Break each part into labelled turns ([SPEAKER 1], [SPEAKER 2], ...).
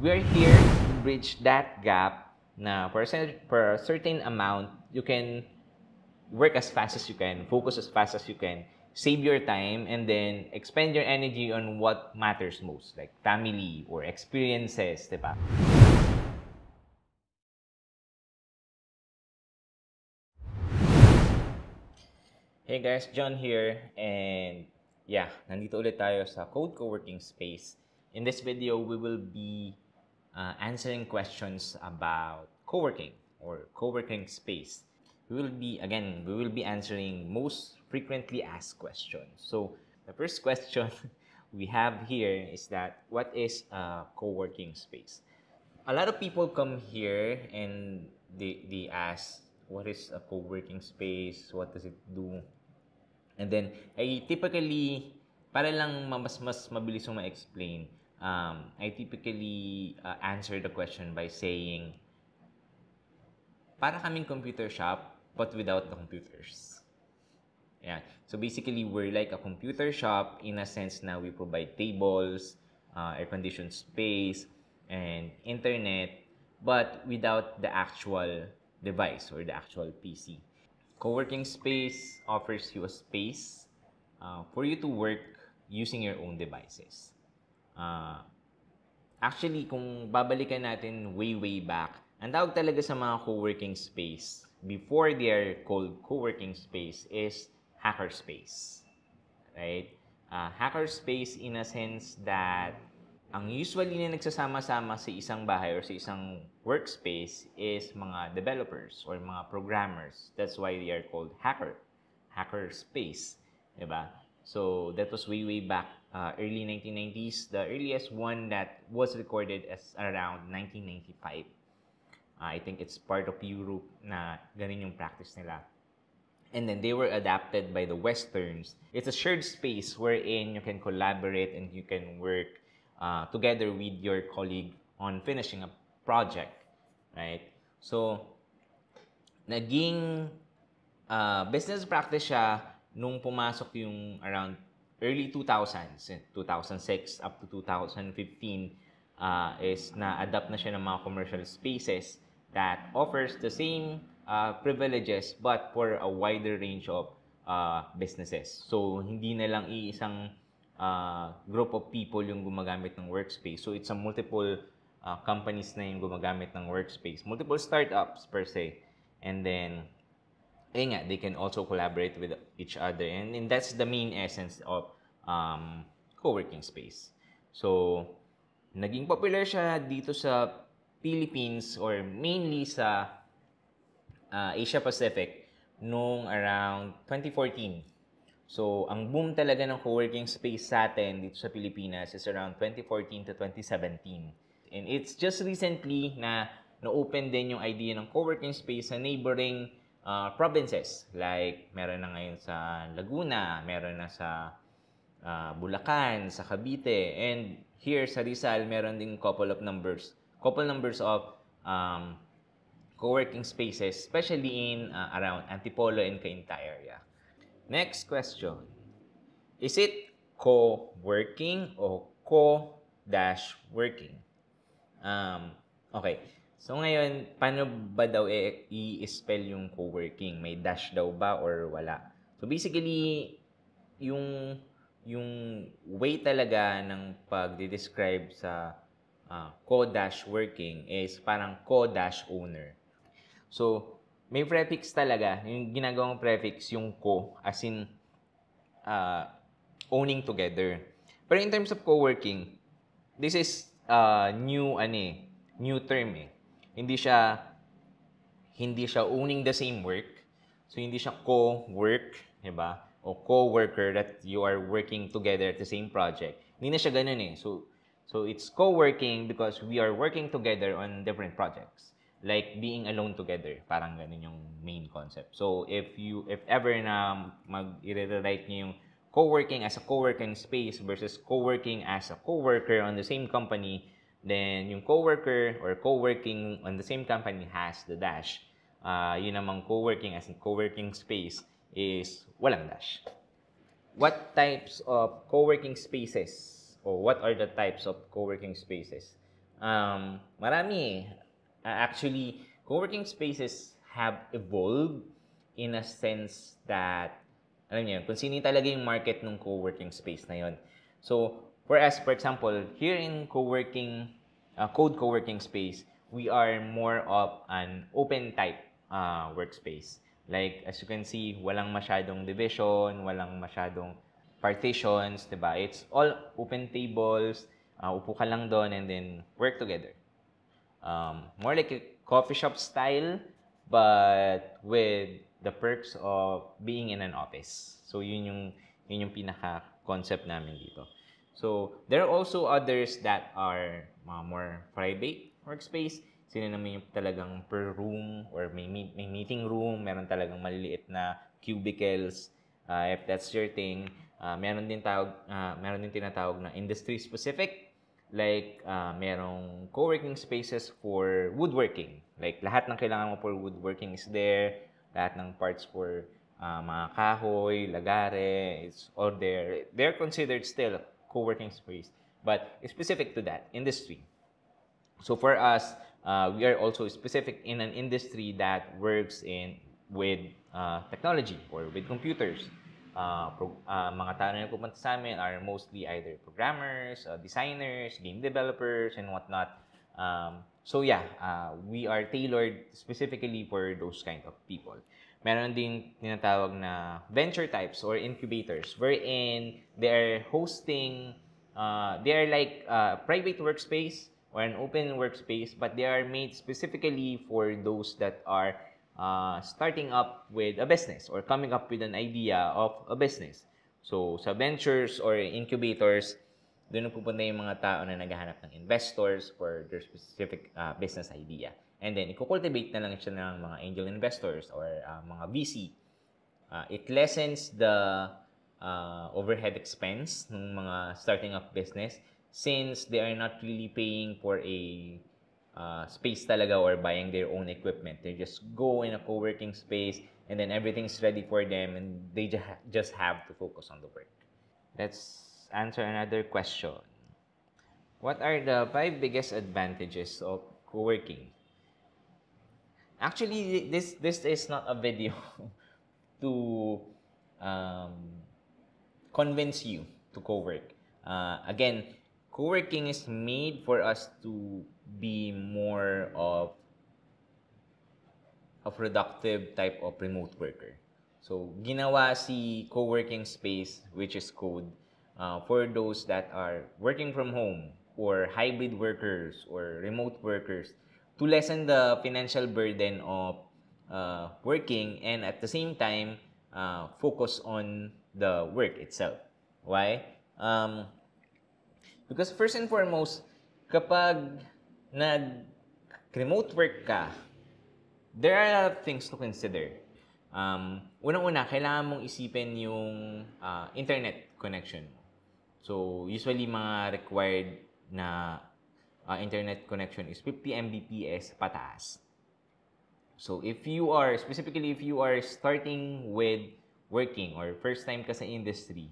[SPEAKER 1] we're here to bridge that gap na for a, for a certain amount, you can work as fast as you can, focus as fast as you can, save your time, and then expend your energy on what matters most, like family or experiences, di ba? Hey guys, John here, and yeah, nandito ulit tayo sa Code Coworking Space. In this video, we will be uh, answering questions about co-working or co-working space. We will be, again, we will be answering most frequently asked questions. So the first question we have here is that what is a co-working space? A lot of people come here and they, they ask what is a co-working space? What does it do? And then I typically para lang mas mas mabilis ma-explain um, I typically uh, answer the question by saying, para kaming computer shop, but without the computers. Yeah. So basically, we're like a computer shop in a sense now we provide tables, uh, air-conditioned space, and internet, but without the actual device or the actual PC. Co-working space offers you a space uh, for you to work using your own devices. Uh, actually, kung babalikan natin way, way back, ang tawag talaga sa mga co-working space before they are called co-working space is hacker space. Right? Uh, ah, hacker space in a sense that ang usually na nagsasama-sama sa isang bahay or sa isang workspace is mga developers or mga programmers. That's why they are called hacker. Hacker space. Diba? So, that was way, way back uh, early 1990s. The earliest one that was recorded is around 1995. Uh, I think it's part of Europe na ganin yung practice nila. And then they were adapted by the Westerns. It's a shared space wherein you can collaborate and you can work uh, together with your colleague on finishing a project, right? So, naging uh, business practice siya nung pumasok yung around early 2000s, 2006 eh, up to 2015, uh, ah, is na-adapt na siya ng mga commercial spaces that offers the same uh, privileges but for a wider range of uh, businesses. So, hindi na lang iisang uh, group of people yung gumagamit ng workspace. So, it's a multiple uh, companies na yung gumagamit ng workspace. Multiple startups per se. And then, ayun nga, they can also collaborate with each other. And, and that's the main essence of um, co-working space. So, naging popular siya dito sa Philippines or mainly sa uh, Asia Pacific noong around 2014. So, ang boom talaga ng co-working space sa atin dito sa Pilipinas is around 2014 to 2017. And it's just recently na na-open din yung idea ng co-working space sa neighboring uh, provinces. Like, meron na ngayon sa Laguna, meron na sa uh, Bulacan, sa Cavite. And here sa Rizal, meron ding couple of numbers. Couple numbers of um, co-working spaces, especially in uh, around Antipolo and Cainta area. Next question. Is it co-working o co-working? Um, okay. So ngayon, paano ba daw e, i-spell yung co-working? May dash daw ba or wala? So basically, yung yung way talaga ng pagde-describe sa uh, ah, co working is parang co owner. So may prefix talaga, yung ginagawang prefix yung co as in uh, owning together. Pero in terms of co-working, this is uh, new ano eh, new term eh. Hindi siya hindi siya owning the same work. So hindi siya co-work, 'di ba? O co-worker that you are working together at the same project. Hindi na siya ganoon eh. So so it's co-working because we are working together on different projects. Like being alone together, parang ganun yung main concept. So if you if ever na mag-rewrite niyo yung co-working as a co-working space versus co-working as a co-worker on the same company, Then, yung coworker or co-working on the same company has the dash. Uh, yun namang co-working as in co-working space is walang dash. What types of co-working spaces or what are the types of co-working spaces? Um, marami. Uh, actually, co-working spaces have evolved in a sense that, alam niyo, kung sino talaga yung market ng co-working space na yon. So, Whereas, for example, here in co-working, uh, code co-working space, we are more of an open type uh, workspace. Like, as you can see, walang masyadong division, walang masyadong partitions, di ba? It's all open tables, uh, upo ka lang doon and then work together. Um, more like a coffee shop style, but with the perks of being in an office. So, yun yung, yun yung pinaka-concept namin dito. So, there are also others that are uh, more private workspace. Sino naman yung talagang per room or may, may meeting room, meron talagang maliliit na cubicles, uh, if that's your thing. Uh, meron din tawag, uh, meron din tinatawag na industry specific like uh, merong co-working spaces for woodworking. Like lahat ng kailangan mo for woodworking is there, lahat ng parts for uh, mga kahoy, lagare, it's all there. They're considered still co-working space, but specific to that industry. So for us, uh, we are also specific in an industry that works in with uh, technology or with computers. Uh, pro, uh, mga tao na pupunta sa amin are mostly either programmers, uh, designers, game developers, and whatnot. Um, so yeah, uh, we are tailored specifically for those kind of people meron din tinatawag na venture types or incubators wherein they are hosting, uh, they are like a uh, private workspace or an open workspace, but they are made specifically for those that are uh, starting up with a business or coming up with an idea of a business. So, sa ventures or incubators, doon pupunta yung mga tao na naghahanap ng investors for their specific uh, business idea. And then, i-cultivate na lang siya ng mga angel investors or uh, mga VC. Uh, it lessens the uh, overhead expense ng mga starting up business since they are not really paying for a uh, space talaga or buying their own equipment. They just go in a co-working space and then everything's ready for them and they ju- just have to focus on the work. Let's answer another question. What are the five biggest advantages of co-working? Actually, this, this is not a video to um, convince you to co-work. Uh, again, co-working is made for us to be more of a productive type of remote worker. So, ginawa si co-working space, which is code, uh, for those that are working from home or hybrid workers or remote workers to lessen the financial burden of uh, working and at the same time uh, focus on the work itself. Why? Um, because first and foremost, kapag nag-remote work ka, there are a lot of things to consider. Um, Unang-una, kailangan mong isipin yung uh, internet connection So, usually mga required na uh, internet connection is 50 Mbps pataas. So if you are, specifically if you are starting with working or first time ka sa industry,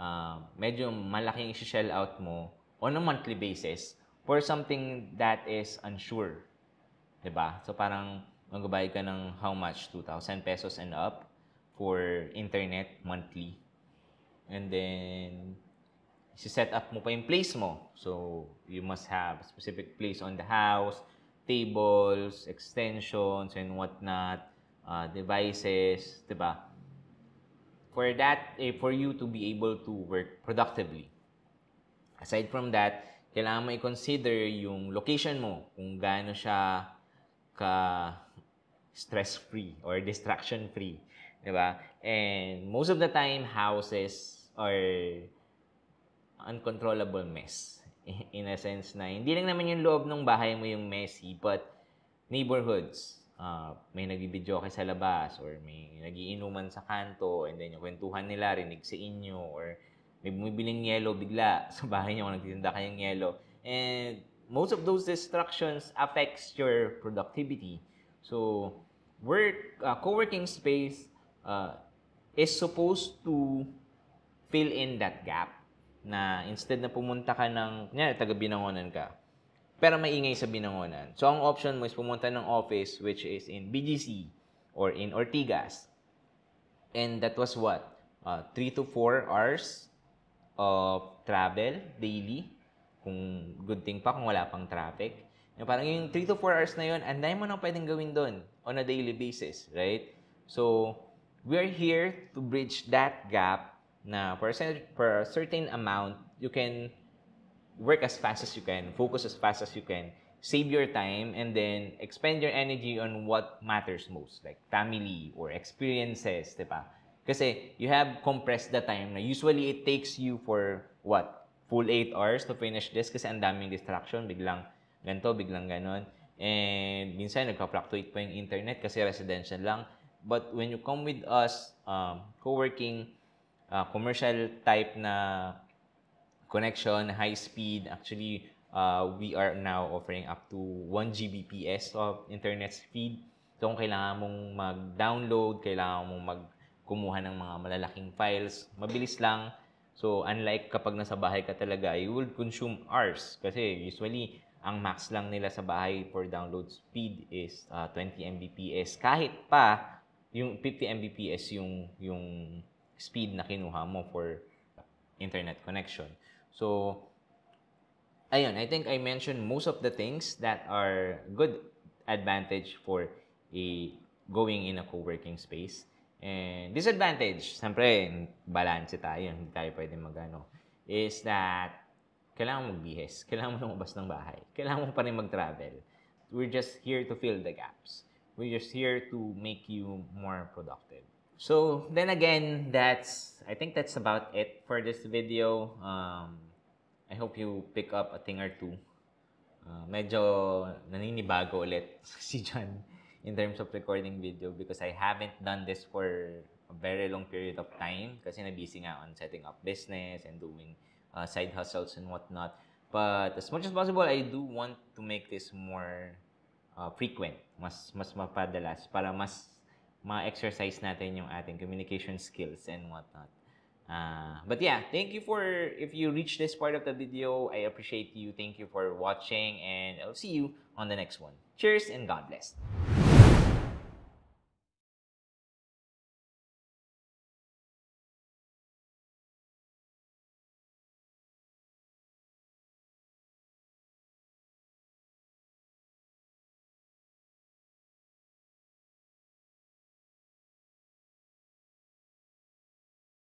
[SPEAKER 1] uh, medyo malaking shell out mo on a monthly basis for something that is unsure. ba? Diba? So parang magbabayad ka ng how much? 2,000 pesos and up for internet monthly. And then, set up mo pa yung place mo. So, you must have a specific place on the house, tables, extensions, and whatnot, uh, devices, di ba? For that, eh, for you to be able to work productively. Aside from that, kailangan mo i-consider yung location mo, kung gaano siya ka stress-free or distraction-free. Di ba? And most of the time, houses are uncontrollable mess. In a sense na, hindi lang naman yung loob ng bahay mo yung messy, but neighborhoods. Uh, may nagbibidyo ka sa labas or may nagiinuman sa kanto and then yung kwentuhan nila rinig sa inyo or may bumibiling yelo bigla sa bahay niyo kung nagtitinda kayong yelo. And most of those distractions affects your productivity. So, work, uh, co-working space uh, is supposed to fill in that gap na instead na pumunta ka ng, kunyari, taga Binangonan ka, pero maingay sa Binangonan. So, ang option mo is pumunta ng office which is in BGC or in Ortigas. And that was what? Uh, 3 to 4 hours of travel daily. Kung good thing pa, kung wala pang traffic. Yung parang yung 3 to 4 hours na yun, anday mo nang pwedeng gawin doon on a daily basis, right? So, we're here to bridge that gap na for a, for a certain amount, you can work as fast as you can, focus as fast as you can, save your time, and then expend your energy on what matters most, like family or experiences, di ba? Kasi you have compressed the time na usually it takes you for what? Full 8 hours to finish this kasi ang daming distraction, biglang ganito, biglang ganon. And minsan nagka-fluctuate pa yung internet kasi residential lang. But when you come with us, um, co-working, uh, commercial type na connection, high speed. Actually, uh, we are now offering up to 1 Gbps of internet speed. So kung kailangan mong mag-download, kailangan mong mag kumuha ng mga malalaking files, mabilis lang. So unlike kapag nasa bahay ka talaga, you will consume hours kasi usually ang max lang nila sa bahay for download speed is uh, 20 Mbps kahit pa yung 50 Mbps yung yung speed na kinuha mo for internet connection. So, ayun, I think I mentioned most of the things that are good advantage for a going in a co-working space. And disadvantage, siyempre, balance tayo, hindi tayo pwede magano, is that kailangan mong bihes, kailangan mo lumabas ng bahay, kailangan mo pa rin mag-travel. We're just here to fill the gaps. We're just here to make you more productive. So then again, that's I think that's about it for this video. Um, I hope you pick up a thing or two. Uh, medyo naninibago ulit si John in terms of recording video because I haven't done this for a very long period of time kasi na-busy nga on setting up business and doing uh, side hustles and whatnot. But as much as possible, I do want to make this more uh, frequent, mas mas mapadalas para mas ma-exercise natin yung ating communication skills and whatnot. Uh, but yeah, thank you for, if you reach this part of the video, I appreciate you. Thank you for watching and I'll see you on the next one. Cheers and God bless.